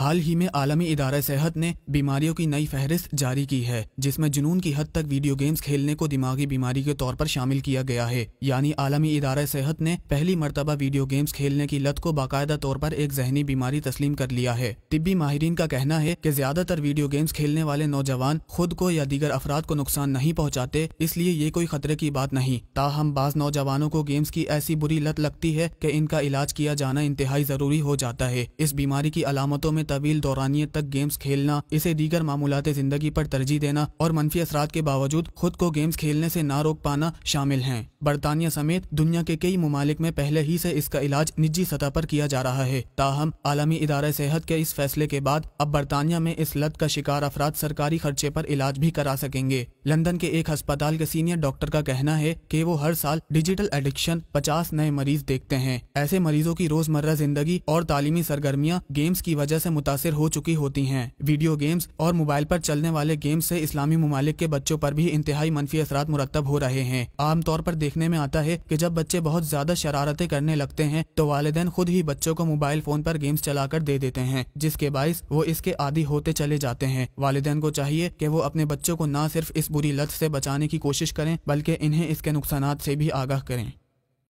حال ہی میں عالمی ادارہ صحت نے بیماریوں کی نئی فہرست جاری کی ہے جس میں جنون کی حد تک ویڈیو گیمز کھیلنے کو دماغی بیماری کے طور پر شامل کیا گیا ہے یعنی عالمی ادارہ صحت نے پہلی مرتبہ ویڈیو گیمز کھیلنے کی لت کو باقاعدہ طور پر ایک ذہنی بیماری تسلیم کر لیا ہے طبی ماہرین کا کہنا ہے کہ زیادہ تر ویڈیو گیمز کھیلنے والے نوجوان خود کو یا دیگر افراد کو نقصان نہیں پہنچاتے اس لیے یہ کوئی خطرے کی بات نہیں تاہم بعض نوجوانوں کو گیمز کی ایسی بری لت لگتی ہے کہ ان کا علاج کیا جانا انتہائی ضروری ہو جاتا ہے اس بیماری کی علامتوں میں میں طویل دورانیت تک گیمز کھیلنا اسے دیگر معمولات زندگی پر ترجیح دینا اور منفی اثرات کے باوجود خود کو گیمز کھیلنے سے نہ روک پانا شامل ہیں برطانیہ سمیت دنیا کے کئی ممالک میں پہلے ہی سے اس کا علاج نجی سطح پر کیا جا رہا ہے تاہم عالمی ادارہ صحت کے اس فیصلے کے بعد اب برطانیہ میں اس لت کا شکار افراد سرکاری خرچے پر علاج بھی کرا سکیں گے لندن کے ایک ہسپتال کے سینئر ڈاکٹر کا کہنا ہے کہ وہ ہر سال ڈیجیٹل ایڈکشن پچاس نئے مریض دیکھتے ہیں ایسے مریضوں کی روز مرہ زندگی اور تعلیمی سرگرمیاں گیمز کی وجہ سے متاثر ہو چکی ہوتی ہیں ویڈیو گیمز اور موبائل پر چلنے والے گیمز سے اسلامی ممالک کے بچوں پر بھی انتہائی منفی اثرات مرتب ہو رہے ہیں عام طور پر دیکھ دیکھنے میں آتا ہے کہ جب بچے بہت زیادہ شرارتیں کرنے لگتے ہیں تو والدین خود ہی بچوں کو موبائل فون پر گیمز چلا کر دے دیتے ہیں جس کے باعث وہ اس کے عادی ہوتے چلے جاتے ہیں والدین کو چاہیے کہ وہ اپنے بچوں کو نہ صرف اس بری لط سے بچانے کی کوشش کریں بلکہ انہیں اس کے نقصانات سے بھی آگاہ کریں